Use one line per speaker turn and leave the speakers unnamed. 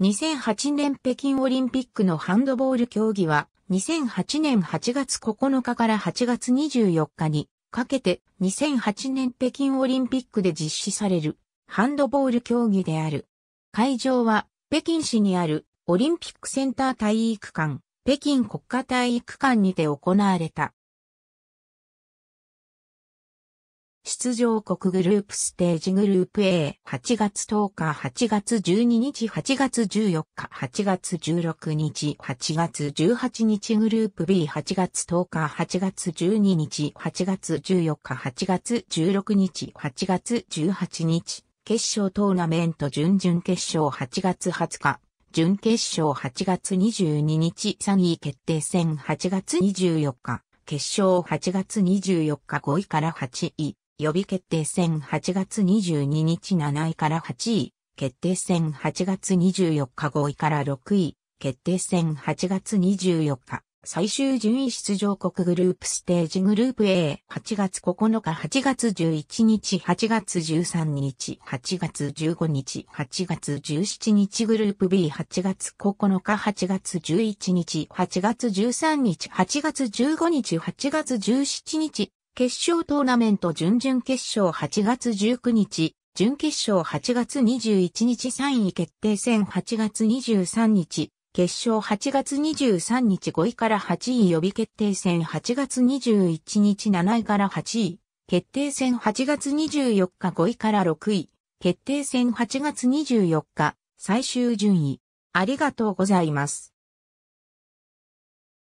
2008年北京オリンピックのハンドボール競技は、2008年8月9日から8月24日にかけて2008年北京オリンピックで実施されるハンドボール競技である。会場は北京市にあるオリンピックセンター体育館、北京国家体育館
にて行われた。出場
国グループステージグループ A、8月10日、8月12日、8月14日、8月16日、8月18日グループ B、8月10日、8月12日、8月14日、8月16日、8月18日、決勝トーナメント準々決勝8月20日、準決勝8月22日3位決定戦8月24日、決勝8月24日5位から8位。予備決定戦8月22日7位から8位、決定戦8月24日5位から6位、決定戦8月24日、最終順位出場国グループステージグループ A、8月9日、8月11日、8月13日、8月15日、8月17日グループ B、8月9日、8月11日、8月13日、8月15日、8月17日、決勝トーナメント準々決勝8月19日、準決勝8月21日3位決定戦8月23日、決勝8月23日5位から8位予備決定戦8月21日7位から8位、決定戦8月24日5位から6位、決定戦8月24日、最終
順位。ありがとうございます。